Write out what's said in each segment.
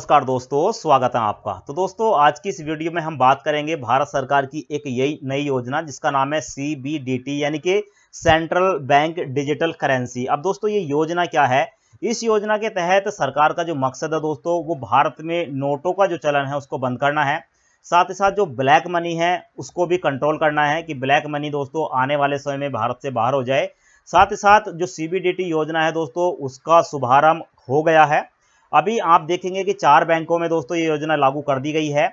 नमस्कार दोस्तों स्वागत है आपका तो दोस्तों आज की इस वीडियो में हम बात करेंगे भारत सरकार की एक यही नई योजना जिसका नाम है सी यानी कि सेंट्रल बैंक डिजिटल करेंसी अब दोस्तों ये योजना क्या है इस योजना के तहत सरकार का जो मकसद है दोस्तों वो भारत में नोटों का जो चलन है उसको बंद करना है साथ ही साथ जो ब्लैक मनी है उसको भी कंट्रोल करना है कि ब्लैक मनी दोस्तों आने वाले समय में भारत से बाहर हो जाए साथ ही साथ जो सी योजना है दोस्तों उसका शुभारंभ हो गया है अभी आप देखेंगे कि चार बैंकों में दोस्तों ये योजना लागू कर दी गई है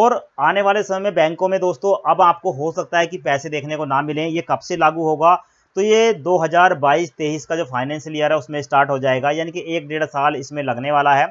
और आने वाले समय में बैंकों में दोस्तों अब आपको हो सकता है कि पैसे देखने को ना मिलें ये कब से लागू होगा तो ये 2022-23 का जो फाइनेंशियल ईयर है उसमें स्टार्ट हो जाएगा यानी कि एक डेढ़ साल इसमें लगने वाला है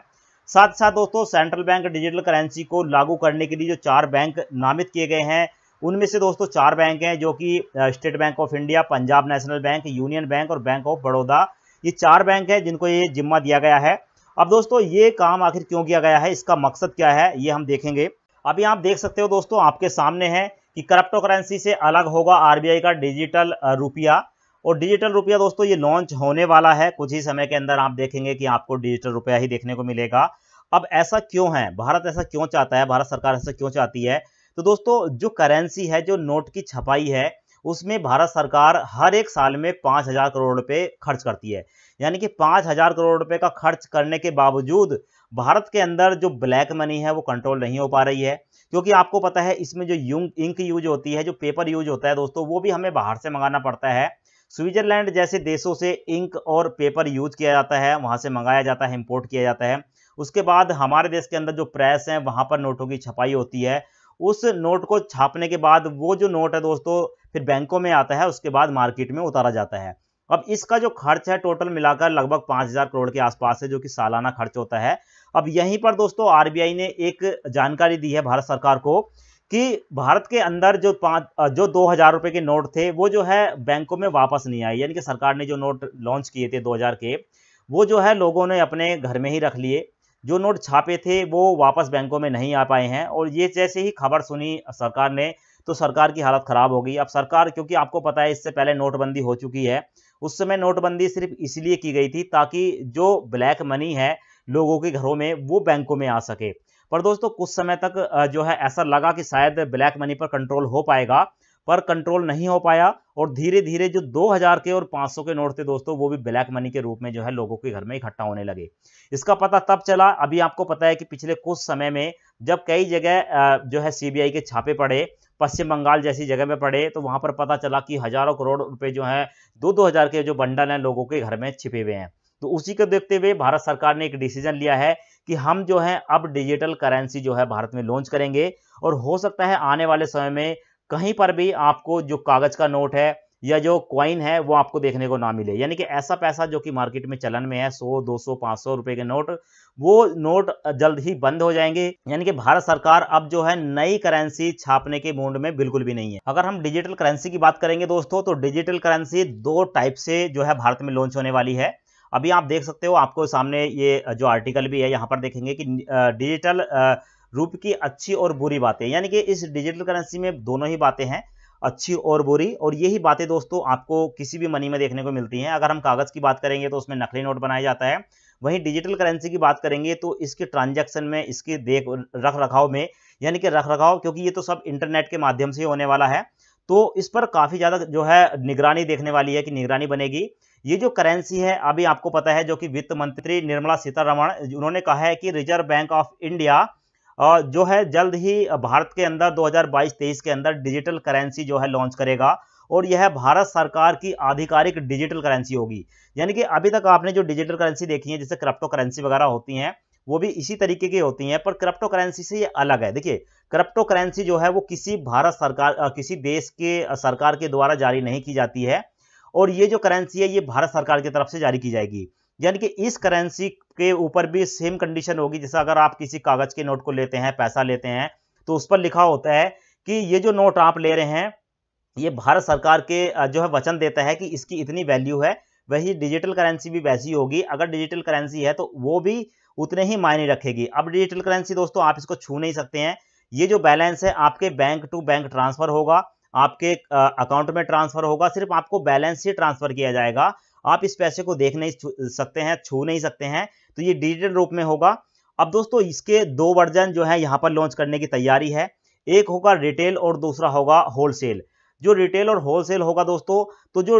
साथ साथ दोस्तों सेंट्रल बैंक डिजिटल करेंसी को लागू करने के लिए जो चार बैंक नामित किए गए हैं उनमें से दोस्तों चार बैंक हैं जो कि state bank of India Punjab national bank union bank और बैंक ऑफ बड़ौदा ये चार बैंक हैं जिनको ये जिम्मा दिया गया है अब दोस्तों ये काम आखिर क्यों किया गया है इसका मकसद क्या है ये हम देखेंगे अभी आप देख सकते हो दोस्तों आपके सामने है कि करप्टो करेंसी से अलग होगा आरबीआई का डिजिटल रुपया और डिजिटल रुपया दोस्तों ये लॉन्च होने वाला है कुछ ही समय के अंदर आप देखेंगे कि आपको डिजिटल रुपया ही देखने को मिलेगा अब ऐसा क्यों है भारत ऐसा क्यों चाहता है भारत सरकार ऐसा क्यों चाहती है तो दोस्तों जो करेंसी है जो नोट की छपाई है उसमें भारत सरकार हर एक साल में पाँच हज़ार करोड़ रुपये खर्च करती है यानी कि पाँच हज़ार करोड़ रुपये का खर्च करने के बावजूद भारत के अंदर जो ब्लैक मनी है वो कंट्रोल नहीं हो पा रही है क्योंकि आपको पता है इसमें जो यूंग इंक यूज होती है जो पेपर यूज होता है दोस्तों वो भी हमें बाहर से मंगाना पड़ता है स्विट्जरलैंड जैसे देशों से इंक और पेपर यूज किया जाता है वहाँ से मंगाया जाता है इम्पोर्ट किया जाता है उसके बाद हमारे देश के अंदर जो प्रेस है वहाँ पर नोटों की छपाई होती है उस नोट को छापने के बाद वो जो नोट है दोस्तों फिर बैंकों में आता है उसके बाद मार्केट में उतारा जाता है अब इसका जो खर्च है टोटल मिलाकर लगभग पाँच हज़ार करोड़ के आसपास है जो कि सालाना खर्च होता है अब यहीं पर दोस्तों आरबीआई ने एक जानकारी दी है भारत सरकार को कि भारत के अंदर जो पाँच जो दो हज़ार रुपये के नोट थे वो जो है बैंकों में वापस नहीं आए यानी कि सरकार ने जो नोट लॉन्च किए थे दो हज़ार के वो जो है लोगों ने अपने घर में ही रख लिए जो नोट छापे थे वो वापस बैंकों में नहीं आ पाए हैं और ये जैसे ही खबर सुनी सरकार ने तो सरकार की हालत ख़राब हो गई अब सरकार क्योंकि आपको पता है इससे पहले नोटबंदी हो चुकी है उस समय नोटबंदी सिर्फ इसलिए की गई थी ताकि जो ब्लैक मनी है लोगों के घरों में वो बैंकों में आ सके पर दोस्तों कुछ समय तक जो है ऐसा लगा कि शायद ब्लैक मनी पर कंट्रोल हो पाएगा पर कंट्रोल नहीं हो पाया और धीरे धीरे जो 2000 के और 500 के नोट थे दोस्तों वो भी ब्लैक मनी के रूप में जो है लोगों के घर में इकट्ठा होने लगे इसका पता तब चला अभी आपको पता है कि पिछले कुछ समय में जब कई जगह जो है सीबीआई के छापे पड़े पश्चिम बंगाल जैसी जगह में पड़े तो वहाँ पर पता चला कि हज़ारों करोड़ रुपये जो हैं दो दो हज़ार के जो बंडल हैं लोगों के घर में छिपे हुए हैं तो उसी को देखते हुए भारत सरकार ने एक डिसीजन लिया है कि हम जो है अब डिजिटल करेंसी जो है भारत में लॉन्च करेंगे और हो सकता है आने वाले समय में कहीं पर भी आपको जो कागज़ का नोट है या जो क्वाइन है वो आपको देखने को ना मिले यानी कि ऐसा पैसा जो कि मार्केट में चलन में है सौ दो सौ रुपए सौ के नोट वो नोट जल्द ही बंद हो जाएंगे यानी कि भारत सरकार अब जो है नई करेंसी छापने के मूड में बिल्कुल भी नहीं है अगर हम डिजिटल करेंसी की बात करेंगे दोस्तों तो डिजिटल करेंसी दो टाइप से जो है भारत में लॉन्च होने वाली है अभी आप देख सकते हो आपको सामने ये जो आर्टिकल भी है यहाँ पर देखेंगे कि डिजिटल रूप की अच्छी और बुरी बातें यानी कि इस डिजिटल करेंसी में दोनों ही बातें हैं अच्छी और बुरी और यही बातें दोस्तों आपको किसी भी मनी में देखने को मिलती हैं अगर हम कागज़ की बात करेंगे तो उसमें नकली नोट बनाया जाता है वहीं डिजिटल करेंसी की बात करेंगे तो इसके ट्रांजैक्शन में इसके देख रख रखाव में यानी कि रख रखाव क्योंकि ये तो सब इंटरनेट के माध्यम से होने वाला है तो इस पर काफ़ी ज़्यादा जो है निगरानी देखने वाली है कि निगरानी बनेगी ये जो करेंसी है अभी आपको पता है जो कि वित्त मंत्री निर्मला सीतारमण उन्होंने कहा है कि रिजर्व बैंक ऑफ इंडिया जो है जल्द ही भारत के अंदर 2022-23 के अंदर डिजिटल करेंसी जो है लॉन्च करेगा और यह भारत सरकार की आधिकारिक डिजिटल करेंसी होगी यानी कि अभी तक आपने जो डिजिटल करेंसी देखी है जैसे क्रिप्टो करेंसी वगैरह होती हैं वो भी इसी तरीके की होती हैं पर क्रिप्टो करेंसी से ये अलग है देखिए क्रिप्टो करेंसी जो है वो किसी भारत सरकार किसी देश के सरकार के द्वारा जारी नहीं की जाती है और ये जो करेंसी है ये भारत सरकार की तरफ से जारी की जाएगी यानी कि इस करेंसी के ऊपर भी सेम कंडीशन होगी जैसे अगर आप किसी कागज़ के नोट को लेते हैं पैसा लेते हैं तो उस पर लिखा होता है कि ये जो नोट आप ले रहे हैं ये भारत सरकार के जो है वचन देता है कि इसकी इतनी वैल्यू है वही डिजिटल करेंसी भी वैसी होगी अगर डिजिटल करेंसी है तो वो भी उतने ही मायने रखेगी अब डिजिटल करेंसी दोस्तों आप इसको छू नहीं सकते हैं ये जो बैलेंस है आपके बैंक टू बैंक ट्रांसफ़र होगा आपके अकाउंट में ट्रांसफ़र होगा सिर्फ आपको बैलेंस ही ट्रांसफ़र किया जाएगा आप इस पैसे को देख नहीं सकते हैं छू नहीं सकते हैं तो ये डिजिटल रूप में होगा अब दोस्तों इसके दो वर्जन जो है यहाँ पर लॉन्च करने की तैयारी है एक होगा रिटेल और दूसरा होगा होलसेल जो रिटेल और होलसेल होगा दोस्तों तो जो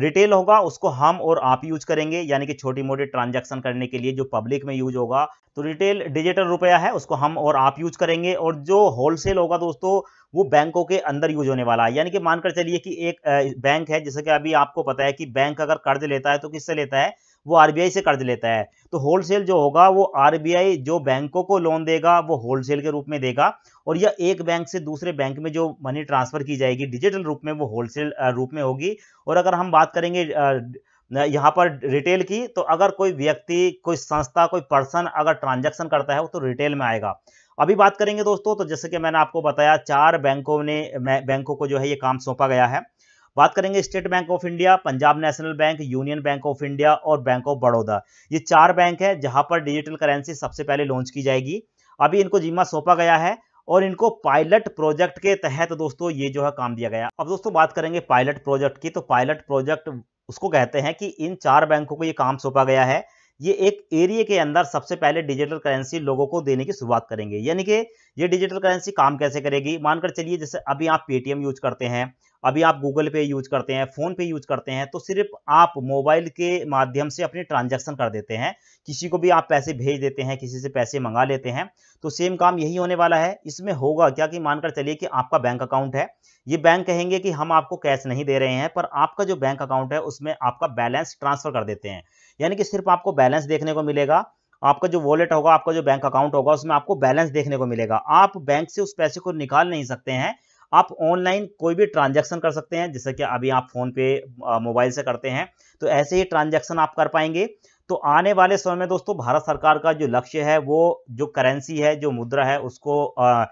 रिटेल होगा उसको हम और आप यूज करेंगे यानी कि छोटी मोटी ट्रांजैक्शन करने के लिए जो पब्लिक में यूज होगा तो रिटेल डिजिटल रुपया है उसको हम और आप यूज करेंगे और जो होलसेल होगा दोस्तों वो बैंकों के अंदर यूज होने वाला है यानी कि मानकर चलिए कि एक बैंक है जैसे कि अभी आपको पता है कि बैंक अगर कर्ज लेता है तो किससे लेता है वो आरबीआई से कर्ज लेता है तो होलसेल जो होगा वो आरबीआई जो बैंकों को लोन देगा वो होलसेल के रूप में देगा और यह एक बैंक से दूसरे बैंक में जो मनी ट्रांसफर की जाएगी डिजिटल रूप में वो होलसेल रूप में होगी और अगर हम बात करेंगे यहाँ पर रिटेल की तो अगर कोई व्यक्ति कोई संस्था कोई पर्सन अगर ट्रांजेक्शन करता है वो तो रिटेल में आएगा अभी बात करेंगे दोस्तों तो जैसे कि मैंने आपको बताया चार बैंकों ने बैंकों को जो है ये काम सौंपा गया है बात करेंगे state bank of India Punjab national bank union bank of India और बैंक ऑफ बड़ौदा ये चार बैंक है जहां पर डिजिटल करेंसी सबसे पहले लॉन्च की जाएगी अभी इनको जिम्मा सौंपा गया है और इनको पायलट प्रोजेक्ट के तहत दोस्तों ये जो है काम दिया गया अब दोस्तों बात करेंगे पायलट प्रोजेक्ट की तो पायलट प्रोजेक्ट उसको कहते हैं कि इन चार बैंकों को ये काम सौंपा गया है ये एक एरिया के अंदर सबसे पहले डिजिटल करेंसी लोगों को देने की शुरुआत करेंगे यानी कि ये डिजिटल करेंसी काम कैसे करेगी मानकर चलिए जैसे अभी आप पेटीएम यूज करते हैं अभी आप गूगल पे यूज करते हैं फ़ोन पे यूज करते हैं तो सिर्फ आप मोबाइल के माध्यम से अपनी ट्रांजैक्शन कर देते हैं किसी को भी आप पैसे भेज देते हैं किसी से पैसे मंगा लेते हैं तो सेम काम यही होने वाला है इसमें होगा क्या कि मानकर चलिए कि आपका बैंक अकाउंट है ये बैंक कहेंगे कि हम आपको कैश नहीं दे रहे हैं पर आपका जो बैंक अकाउंट है उसमें आपका बैलेंस ट्रांसफ़र कर देते हैं यानी कि सिर्फ आपको बैलेंस देखने को मिलेगा आपका जो वॉलेट होगा आपका जो बैंक अकाउंट होगा उसमें आपको बैलेंस देखने को मिलेगा आप बैंक से उस पैसे को निकाल नहीं सकते हैं आप ऑनलाइन कोई भी ट्रांजैक्शन कर सकते हैं जैसे कि अभी आप फ़ोन पे मोबाइल से करते हैं तो ऐसे ही ट्रांजैक्शन आप कर पाएंगे तो आने वाले समय में दोस्तों भारत सरकार का जो लक्ष्य है वो जो करेंसी है जो मुद्रा है उसको आ,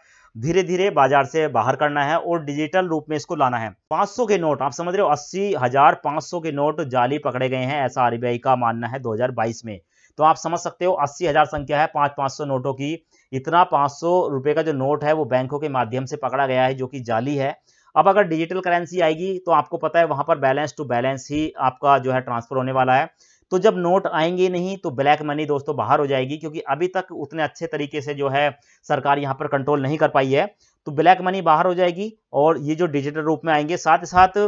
धीरे धीरे बाजार से बाहर करना है और डिजिटल रूप में इसको लाना है 500 के नोट आप समझ रहे हो अस्सी हजार के नोट जाली पकड़े गए हैं ऐसा आरबीआई का मानना है 2022 में तो आप समझ सकते हो अस्सी हजार संख्या है पाँच पाँच सौ नोटों की इतना पाँच सौ रुपये का जो नोट है वो बैंकों के माध्यम से पकड़ा गया है जो कि जाली है अब अगर डिजिटल करेंसी आएगी तो आपको पता है वहाँ पर बैलेंस टू बैलेंस ही आपका जो है ट्रांसफर होने वाला है तो जब नोट आएंगे नहीं तो ब्लैक मनी दोस्तों बाहर हो जाएगी क्योंकि अभी तक उतने अच्छे तरीके से जो है सरकार यहाँ पर कंट्रोल नहीं कर पाई है तो ब्लैक मनी बाहर हो जाएगी और ये जो डिजिटल रूप में आएंगे साथ ही साथ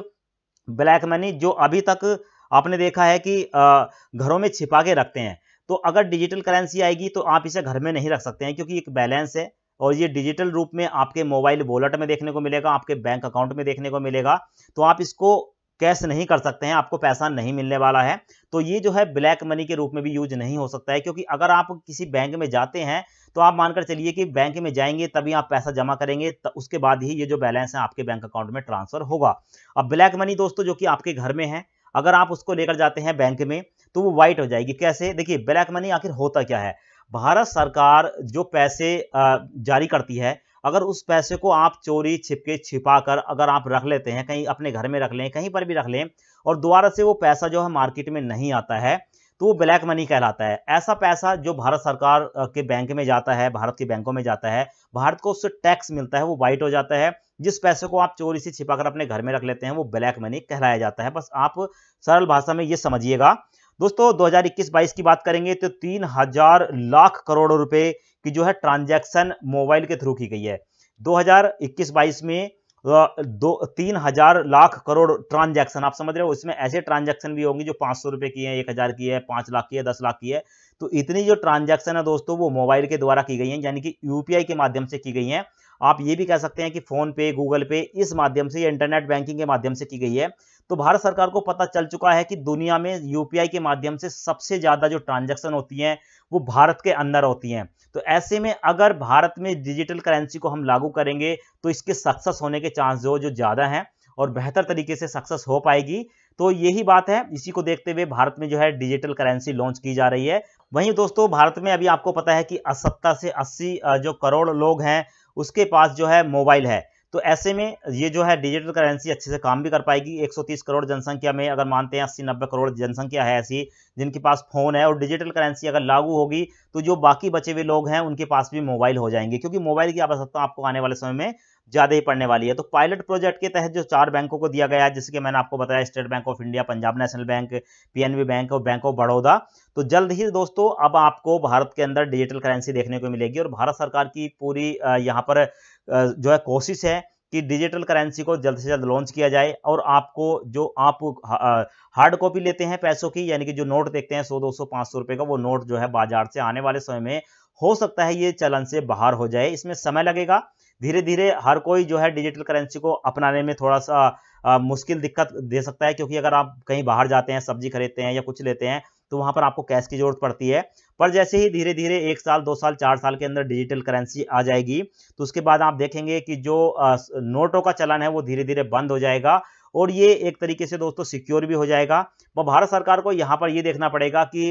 ब्लैक मनी जो अभी तक आपने देखा है कि घरों में छिपा के रखते हैं तो अगर डिजिटल करेंसी आएगी तो आप इसे घर में नहीं रख सकते हैं क्योंकि एक बैलेंस है और ये डिजिटल रूप में आपके मोबाइल वॉलेट में देखने को मिलेगा आपके बैंक अकाउंट में देखने को मिलेगा तो आप इसको कैश नहीं कर सकते हैं आपको पैसा नहीं मिलने वाला है तो ये जो है ब्लैक मनी के रूप में भी यूज नहीं हो सकता है क्योंकि अगर आप किसी बैंक में जाते हैं तो आप मानकर चलिए कि बैंक में जाएंगे तभी आप पैसा जमा करेंगे तो उसके बाद ही ये जो बैलेंस है आपके बैंक अकाउंट में ट्रांसफर होगा अब ब्लैक मनी दोस्तों जो कि आपके घर में है अगर आप उसको लेकर जाते हैं बैंक में तो वो वाइट हो जाएगी कैसे देखिए ब्लैक मनी आखिर होता क्या है भारत सरकार जो पैसे जारी करती है अगर उस पैसे को आप चोरी छिपके छिपा कर अगर आप रख लेते हैं कहीं अपने घर में रख लें कहीं पर भी रख लें और दोबारा से वो पैसा जो है मार्केट में नहीं आता है तो वो ब्लैक मनी कहलाता है ऐसा पैसा जो भारत सरकार के बैंक में जाता है भारत के बैंकों में जाता है भारत को उससे टैक्स मिलता है वो वाइट हो जाता है जिस पैसे को आप चोरी से छिपाकर अपने घर में रख लेते हैं वो ब्लैक मनी कहलाया जाता है बस आप सरल भाषा में ये समझिएगा दोस्तों 2021-22 की बात करेंगे तो तीन हजार लाख करोड़ रुपए की जो है ट्रांजैक्शन मोबाइल के थ्रू की गई है 2021-22 में दो तीन हजार लाख करोड़ ट्रांजैक्शन आप समझ रहे हो इसमें ऐसे ट्रांजैक्शन भी होंगे जो पाँच सौ रुपये की है एक हज़ार की है पाँच लाख की है दस लाख की है तो इतनी जो ट्रांजैक्शन है दोस्तों वो मोबाइल के द्वारा की गई हैं यानी कि यूपीआई के माध्यम से की गई हैं आप ये भी कह सकते हैं कि फोन पे गूगल पे इस माध्यम से या इंटरनेट बैंकिंग के माध्यम से की गई है तो भारत सरकार को पता चल चुका है कि दुनिया में यूपीआई के माध्यम से सबसे ज़्यादा जो ट्रांजेक्शन होती हैं वो भारत के अंदर होती हैं तो ऐसे में अगर भारत में डिजिटल करेंसी को हम लागू करेंगे तो इसके सक्सेस होने के चांस जो जो ज़्यादा हैं और बेहतर तरीके से सक्सेस हो पाएगी तो यही बात है इसी को देखते हुए भारत में जो है डिजिटल करेंसी लॉन्च की जा रही है वहीं दोस्तों भारत में अभी आपको पता है कि सत्तर से अस्सी जो करोड़ लोग हैं उसके पास जो है मोबाइल है तो ऐसे में ये जो है डिजिटल करेंसी अच्छे से काम भी कर पाएगी 130 करोड़ जनसंख्या में अगर मानते हैं अस्सी नब्बे करोड़ जनसंख्या है ऐसी जिनके पास फ़ोन है और डिजिटल करेंसी अगर लागू होगी तो जो बाकी बचे हुए लोग हैं उनके पास भी मोबाइल हो जाएंगे क्योंकि मोबाइल की आवश्यकता आपको आने वाले समय में ज़्यादा ही पड़ने वाली है तो पायलट प्रोजेक्ट के तहत जो चार बैंकों को दिया गया है जैसे कि मैंने आपको बताया state bank of India Punjab national bank PNB bank और बैंक ऑफ बड़ौदा तो जल्द ही दोस्तों अब आपको भारत के अंदर डिजिटल करेंसी देखने को मिलेगी और भारत सरकार की पूरी यहाँ पर जो है कोशिश है कि डिजिटल करेंसी को जल्द से जल्द लॉन्च किया जाए और आपको जो आप हार्ड कॉपी लेते हैं पैसों की यानी कि जो नोट देखते हैं सौ दो सौ पाँच सौ रुपये का वो नोट जो है बाजार से आने वाले समय में हो सकता है ये चलन से बाहर हो जाए इसमें समय लगेगा धीरे धीरे हर कोई जो है डिजिटल करेंसी को अपनाने में थोड़ा सा आ, मुश्किल दिक्कत दे सकता है क्योंकि अगर आप कहीं बाहर जाते हैं सब्जी खरीदते हैं या कुछ लेते हैं तो वहाँ पर आपको कैश की जरूरत पड़ती है पर जैसे ही धीरे धीरे एक साल दो साल चार साल के अंदर डिजिटल करेंसी आ जाएगी तो उसके बाद आप देखेंगे कि जो नोटों का चलन है वो धीरे धीरे बंद हो जाएगा और ये एक तरीके से दोस्तों सिक्योर भी हो जाएगा वह भारत सरकार को यहाँ पर ये देखना पड़ेगा कि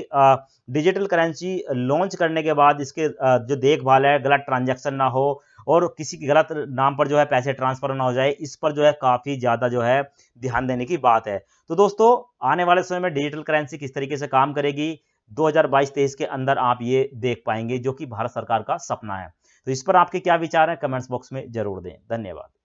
डिजिटल करेंसी लॉन्च करने के बाद इसके जो देखभाल है गलत ट्रांजैक्शन ना हो और किसी के गलत नाम पर जो है पैसे ट्रांसफर ना हो जाए इस पर जो है काफ़ी ज़्यादा जो है ध्यान देने की बात है तो दोस्तों आने वाले समय में डिजिटल करेंसी किस तरीके से काम करेगी 2022-23 के अंदर आप ये देख पाएंगे जो कि भारत सरकार का सपना है तो इस पर आपके क्या विचार हैं कमेंट्स बॉक्स में जरूर दें धन्यवाद